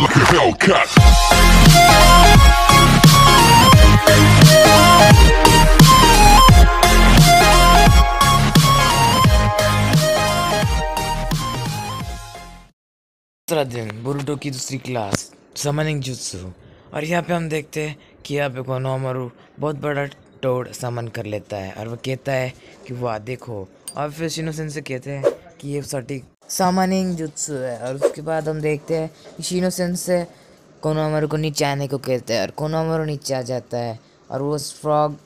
like a Hellcat. दूसरा दिन बुरुटो की दूसरी क्लास समनिंग जुत्सु और यहाँ पे हम देखते हैं कि यहाँ पे कोनोमारू बहुत बड़ा टोड समन कर लेता है और वो कहता है कि वो आ देखो और फिर शिनो सिंह से कहते हैं कि ये सटीक सामान्य जुत्सु है और उसके बाद हम देखते हैं शीनो सेंस से अमर को नीचे आने को कहते हैं और अमर नीचे आ जाता है और वो फ्रॉग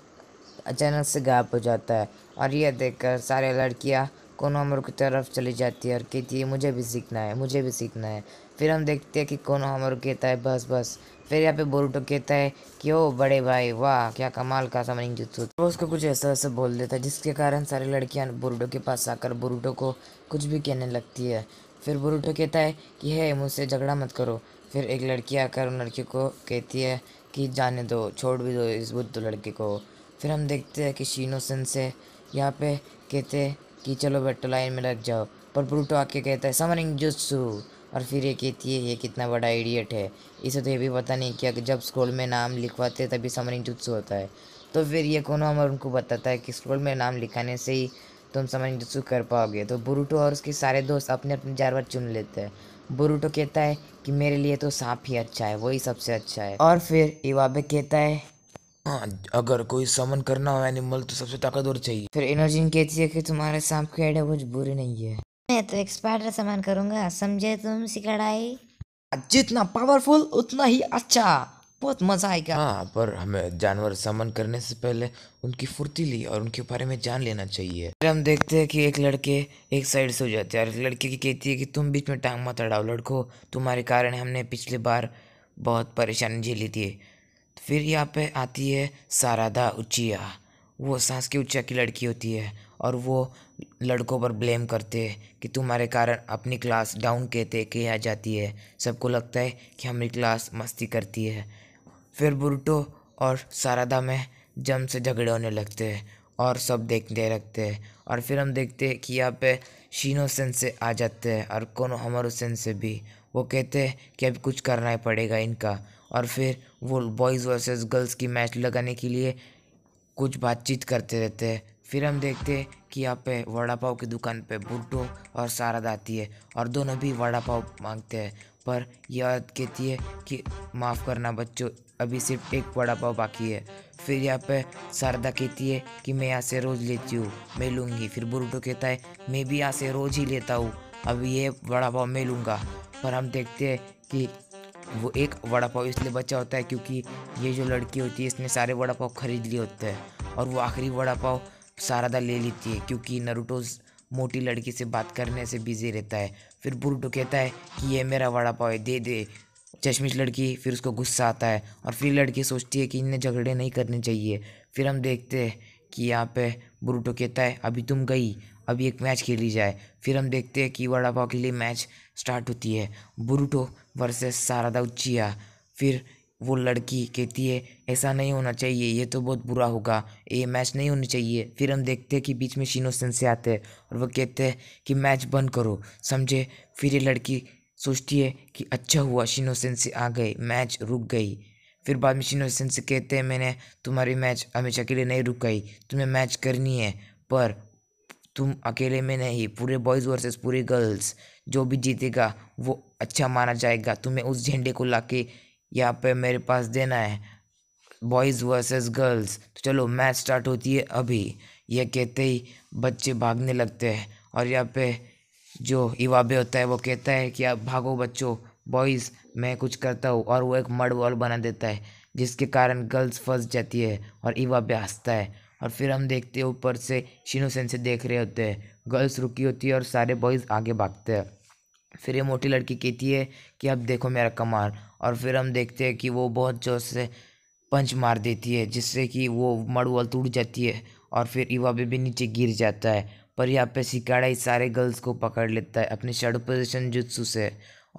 अचानक से गायब हो जाता है और यह देखकर सारे लड़कियाँ अमर की तरफ चली जाती है और कहती है मुझे भी सीखना है मुझे भी सीखना है फिर हम देखते हैं कि अमर कहता है बस बस फिर यहाँ पे बोरूटो कहता है कि ओ बड़े भाई वाह क्या कमाल का समरिंग जुत्सु वो उसको कुछ ऐसा ऐसा बोल देता है जिसके कारण सारी लड़कियाँ बोरूटो के पास आकर बोरूटो को कुछ भी कहने लगती है फिर बोरूटो कहता है कि है मुझसे झगड़ा मत करो फिर एक लड़की आकर उन लड़की को कहती है कि जाने दो छोड़ भी दो इस बुद्ध लड़के को फिर हम देखते हैं कि शीनो सन से यहाँ पे कहते हैं कि चलो बेटो लाइन में लग जाओ पर बुरूटो आके कहता है समरिंग जुत्सु और फिर ये कहती है ये कितना बड़ा एडियट है इसे तो ये भी पता नहीं कि जब स्कूल में नाम लिखवाते तभी समरिंग जुत्सु होता है तो फिर ये कोनो हमारे उनको बताता है कि स्कूल में नाम लिखाने से ही तुम समरिंग जुत्सु कर पाओगे तो बुरूटो और उसके सारे दोस्त अपने अपने जानवर चुन लेते हैं बुरूटो कहता है कि मेरे लिए तो सांप ही अच्छा है वही सबसे अच्छा है और फिर इवाबे कहता है हाँ अगर कोई समन करना हो एनिमल तो सबसे ताकतवर चाहिए फिर इनर्जिन कहती है कि तुम्हारे सांप की आइडिया कुछ बुरी नहीं है मैं तो एक्सपर्ट सामान करूंगा समझे तुम सिकड़ाई जितना पावरफुल उतना ही अच्छा बहुत मजा आएगा हाँ पर हमें जानवर समन करने से पहले उनकी फुर्तीली और उनके बारे में जान लेना चाहिए फिर हम देखते हैं कि एक लड़के एक साइड से हो जाते हैं और लड़के की कहती है कि तुम बीच में टांग मत अड़ाओ लड़को तुम्हारे कारण हमने पिछले बार बहुत परेशानी झेली थी तो फिर यहाँ पे आती है सारादा उचिया वो सांस की उचिया की लड़की होती है और वो लड़कों पर ब्लेम करते हैं कि तुम्हारे कारण अपनी क्लास डाउन कहते के आ जाती है सबको लगता है कि हमारी क्लास मस्ती करती है फिर बुरटो और सारदा में जम से झगड़े होने लगते हैं और सब देखते रखते हैं और फिर हम देखते हैं कि यहाँ पे शीनो से आ जाते हैं और कोनो हमारो से भी वो कहते हैं कि अभी कुछ करना ही पड़ेगा इनका और फिर वो बॉयज़ वर्सेस गर्ल्स की मैच लगाने के लिए कुछ बातचीत करते रहते हैं फिर हम देखते हैं कि यहाँ पे वड़ा पाव की दुकान पे बुड्ढो और शारद आती है और दोनों भी वड़ा पाव मांगते हैं पर यह कहती है कि माफ़ करना बच्चों अभी सिर्फ एक वड़ा पाव बाकी है फिर यहाँ पे शारदा कहती है कि मैं यहाँ से रोज़ लेती हूँ मैं लूँगी फिर बुड्ढो कहता है मैं भी यहाँ से रोज़ ही लेता हूँ अब ये वड़ा पाव मैं लूँगा पर हम देखते हैं कि वो एक वड़ा पाव इसलिए बचा होता है क्योंकि ये जो लड़की होती है इसने सारे वड़ा पाव खरीद लिए होते हैं और वो आखिरी वड़ा पाव सारादा ले लेती है क्योंकि नरूटो मोटी लड़की से बात करने से बिजी रहता है फिर बुरुटो कहता है कि ये मेरा वड़ा पाव है दे दे चश्मिश लड़की फिर उसको गुस्सा आता है और फिर लड़की सोचती है कि इन्हें झगड़े नहीं करने चाहिए फिर हम देखते हैं कि यहाँ पे बुरुटो कहता है अभी तुम गई अभी एक मैच खेली जाए फिर हम देखते हैं कि वड़ा पाव के लिए मैच स्टार्ट होती है बुरुटो वर्सेस सारादा उचिया फिर वो लड़की कहती है ऐसा नहीं होना चाहिए ये तो बहुत बुरा होगा ये मैच नहीं होनी चाहिए फिर हम देखते हैं कि बीच में शीनो से आते हैं और वो कहते हैं कि मैच बंद करो समझे फिर ये लड़की सोचती है कि अच्छा हुआ शीनो से आ गए मैच रुक गई फिर बाद में शीनो से कहते हैं मैंने तुम्हारी मैच हमेशा के लिए नहीं रुकाई तुम्हें मैच करनी है पर तुम अकेले में नहीं पूरे बॉयज़ वर्सेस पूरे गर्ल्स जो भी जीतेगा वो अच्छा माना जाएगा तुम्हें उस झंडे को लाके यहाँ पे मेरे पास देना है बॉयज़ वर्सेस गर्ल्स तो चलो मैच स्टार्ट होती है अभी यह कहते ही बच्चे भागने लगते हैं और यहाँ पे जो इवाबे होता है वो कहता है कि आप भागो बच्चों बॉयज़ मैं कुछ करता हूँ और वो एक मड वॉल बना देता है जिसके कारण गर्ल्स फंस जाती है और इवाबे हंसता है और फिर हम देखते हैं ऊपर से शिनोसेन से देख रहे होते हैं गर्ल्स रुकी होती है और सारे बॉयज़ आगे भागते हैं फिर ये मोटी लड़की कहती है कि अब देखो मेरा कमाल और फिर हम देखते हैं कि वो बहुत जोर से पंच मार देती है जिससे कि वो मड़ुआल टूट जाती है और फिर युवा भी नीचे गिर जाता है पर यहाँ पे सिकाड़ा ही सारे गर्ल्स को पकड़ लेता है अपने शर्ड पोजिशन जुत्सु से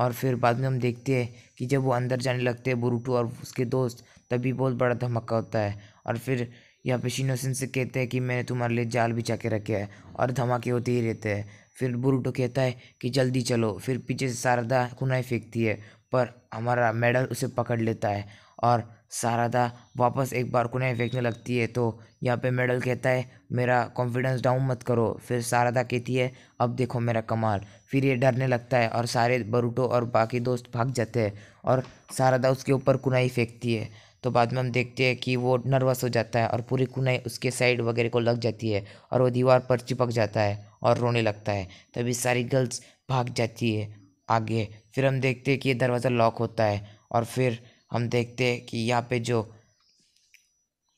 और फिर बाद में हम देखते हैं कि जब वो अंदर जाने लगते हैं बुरूटू और उसके दोस्त तभी बहुत बड़ा धमाका होता है और फिर यहाँ पे शिनोसिन से कहते हैं कि मैंने तुम्हारे लिए जाल बिछा के रखे है और धमाके होते ही रहते हैं फिर बुरुटो कहता है कि जल्दी चलो फिर पीछे से शारदा खुनाई फेंकती है पर हमारा मेडल उसे पकड़ लेता है और शारदा वापस एक बार कुनाई फेंकने लगती है तो यहाँ पे मेडल कहता है मेरा कॉन्फिडेंस डाउन मत करो फिर शारदा कहती है अब देखो मेरा कमाल फिर ये डरने लगता है और सारे बरूटो और बाकी दोस्त भाग जाते हैं और शारदा उसके ऊपर कुनाई फेंकती है तो बाद में हम देखते हैं कि वो नर्वस हो जाता है और पूरी कुनाई उसके साइड वगैरह को लग जाती है और वो दीवार पर चिपक जाता है और रोने लगता है तभी सारी गर्ल्स भाग जाती है आगे फिर हम देखते हैं कि ये दरवाज़ा लॉक होता है और फिर हम देखते हैं कि यहाँ पे जो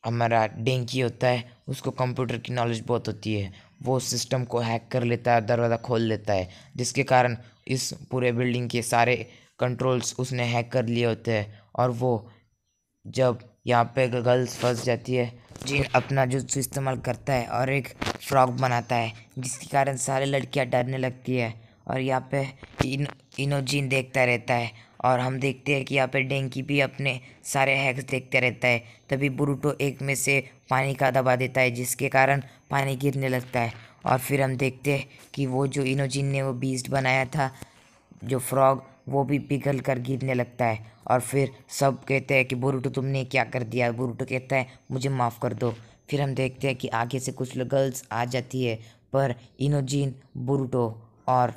हमारा डेंकी होता है उसको कंप्यूटर की नॉलेज बहुत होती है वो सिस्टम को हैक कर लेता है दरवाज़ा खोल लेता है जिसके कारण इस पूरे बिल्डिंग के सारे कंट्रोल्स उसने हैक कर लिए होते हैं और वो जब यहाँ पे गर्ल्स फंस जाती है जिन अपना जो इस्तेमाल करता है और एक फ्रॉक बनाता है जिसके कारण सारे लड़कियां डरने लगती है और यहाँ पे इन इनो जिन देखता रहता है और हम देखते हैं कि यहाँ पे डेंकी भी अपने सारे हैक्स देखते रहता है तभी बुरूटो एक में से पानी का दबा देता है जिसके कारण पानी गिरने लगता है और फिर हम देखते हैं कि वो जो इनोजिन ने वो बीस्ट बनाया था जो फ्रॉग वो भी पिघल कर गिरने लगता है और फिर सब कहते हैं कि बुरुटो तुमने क्या कर दिया बुरुटो कहता है मुझे माफ़ कर दो फिर हम देखते हैं कि आगे से कुछ लोग गर्ल्स आ जाती है पर इनोजीन बुरुटो और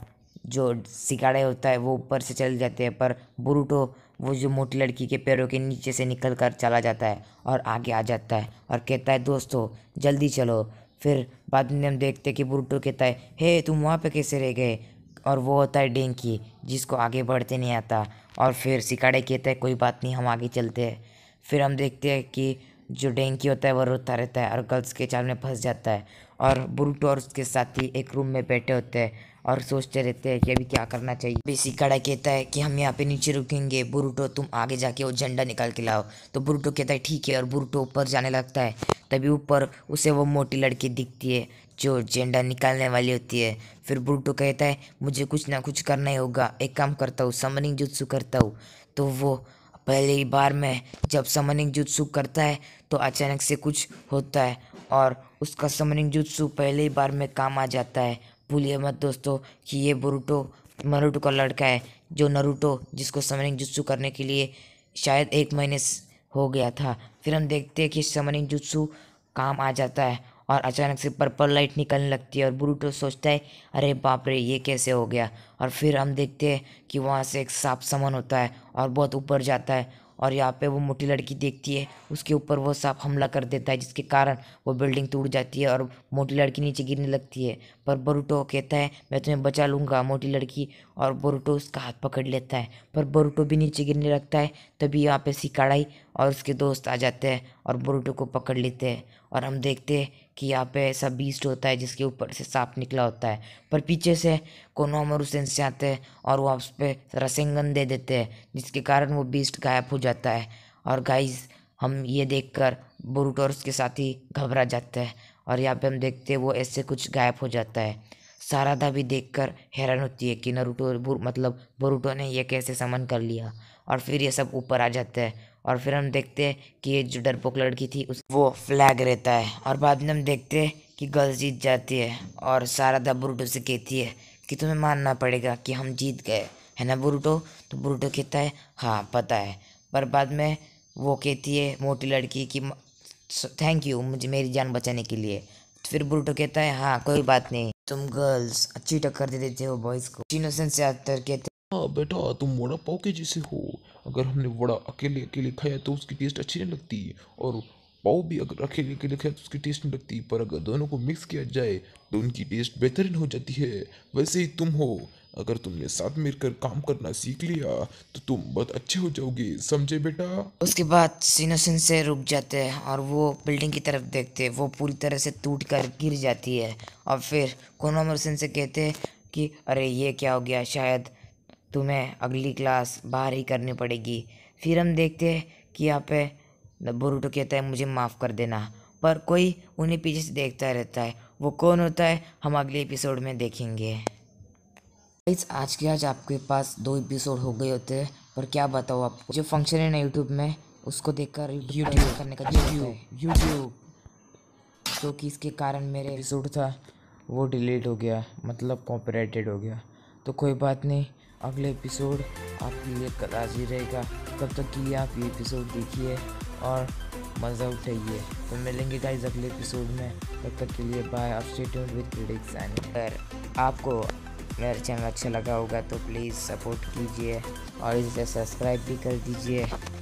जो सिकाड़े होता है वो ऊपर से चल जाते हैं पर बुरूटो वो जो मोटी लड़की के पैरों के नीचे से निकल कर चला जाता है और आगे आ जाता है और कहता है दोस्तों जल्दी चलो फिर बाद में हम देखते हैं कि बुरूटो कहता है हे तुम वहाँ पे कैसे रह गए और वो होता है डेंकी जिसको आगे बढ़ते नहीं आता और फिर सिकाड़े कहते हैं कोई बात नहीं हम आगे चलते हैं फिर हम देखते हैं कि जो डेंकी होता है वह रोता रहता है और गर्ल्स के चाल में फंस जाता है और बुरूटो और उसके साथी एक रूम में बैठे होते हैं और सोचते रहते हैं कि अभी क्या करना चाहिए अभी सिकाड़ा कहता है कि हम यहाँ पे नीचे रुकेंगे बुरूटो तुम आगे जाके वो झंडा निकाल के लाओ तो बुरूटो कहता है ठीक है और बुरूटो ऊपर जाने लगता है तभी ऊपर उसे वो मोटी लड़की दिखती है जो जेंडा निकालने वाली होती है फिर बुल्टो कहता है मुझे कुछ ना कुछ करना ही होगा एक काम करता हूँ समनिंग जुत्सु करता हूँ तो वो पहले ही बार में जब समनिंग जुत्सु करता है तो अचानक से कुछ होता है और उसका समनिंग जुत्सु पहले ही बार में काम आ जाता है भूलिए मत दोस्तों कि ये बुरुटो मरुटो का लड़का है जो नरुटो जिसको समनिंग जुत्सु करने के लिए शायद एक महीने हो गया था फिर हम देखते हैं कि समनिंग जुत्सु काम आ जाता है और अचानक से पर्पल लाइट निकलने लगती है और ब्रूटो सोचता है अरे बाप रे ये कैसे हो गया और फिर हम देखते हैं कि वहाँ से एक सांप समन होता है और बहुत ऊपर जाता है और यहाँ पे वो मोटी लड़की देखती है उसके ऊपर वो सांप हमला कर देता है जिसके कारण वो बिल्डिंग टूट जाती है और मोटी लड़की नीचे गिरने लगती है पर बरूटो कहता है मैं तुम्हें बचा लूँगा मोटी लड़की और बरूटो उसका हाथ पकड़ लेता है पर बरूटो भी नीचे गिरने लगता है तभी यहाँ पे सिकाड़ाई और उसके दोस्त आ जाते हैं और बरूटो को पकड़ लेते हैं और हम देखते हैं कि यहाँ पे ऐसा बीस्ट होता है जिसके ऊपर से सांप निकला होता है पर पीछे से कोनो अमर हुसैन से आते हैं और वो उस पर रसेंगन दे देते हैं जिसके कारण वो बीस्ट गायब हो जाता है और गाइस हम ये देख कर बोरूटो और उसके ही घबरा जाते हैं और यहाँ पे हम देखते हैं वो ऐसे कुछ गायब हो जाता है सारादा भी देख हैरान होती है कि नरूटो मतलब बोरूटो ने यह कैसे समन कर लिया और फिर ये सब ऊपर आ जाते हैं और फिर हम देखते हैं कि ये जो डरपोक लड़की थी उस वो फ्लैग रहता है और बाद में हम देखते हैं कि गर्ल्स जीत जाती है और सारा दा बुरुटो से कहती है कि तुम्हें मानना पड़ेगा कि हम जीत गए है ना बुरुटो तो बुरुटो कहता है हाँ पता है पर बाद में वो कहती है मोटी लड़की कि थैंक यू मुझे मेरी जान बचाने के लिए फिर बुरुटो कहता है हाँ कोई बात नहीं तुम गर्ल्स अच्छी टक्कर दे देते हो बॉयज़ को इनोसेंस से कहते हाँ बेटा तुम मोड़ा पाओ के जैसे हो अगर हमने वड़ा अकेले अकेले खाया तो उसकी टेस्ट अच्छी नहीं लगती और पाव भी अगर अकेले अकेले खाया तो उसकी टेस्ट नहीं लगती पर अगर दोनों को मिक्स किया जाए तो उनकी टेस्ट बेहतरीन हो जाती है वैसे ही तुम हो अगर तुमने साथ मिलकर काम करना सीख लिया तो तुम बहुत अच्छे हो जाओगे समझे बेटा उसके बाद सिनोसिन से रुक जाते हैं और वो बिल्डिंग की तरफ देखते हैं वो पूरी तरह से टूट कर गिर जाती है और फिर कोनोमरसिन से कहते हैं कि अरे ये क्या हो गया शायद तुम्हें अगली क्लास बाहर ही करनी पड़ेगी फिर हम देखते हैं कि यहाँ पे बोरूटो कहता है मुझे माफ़ कर देना पर कोई उन्हें पीछे से देखता रहता है वो कौन होता है हम अगले एपिसोड में देखेंगे इस आज के आज आपके पास दो एपिसोड हो गए होते हैं पर क्या बताओ आपको जो फंक्शन है ना यूट्यूब में उसको देखकर यूट्यूब करने का यूट्यूब यूट्यूब तो कि इसके कारण मेरे एपिसोड था वो डिलीट हो गया मतलब कॉपरेटेड हो गया तो कोई बात नहीं अगले एपिसोड आपके लिए कदाजी रहेगा तब तक के लिए आप ये एपिसोड देखिए और मज़ा उठाइए तो मिलेंगे गाइज अगले एपिसोड में तब तक के लिए बाय आप विद प्रिडिक्स एंड अगर आपको मेरा चैनल अच्छा लगा होगा तो प्लीज़ सपोर्ट कीजिए और इसे सब्सक्राइब भी कर दीजिए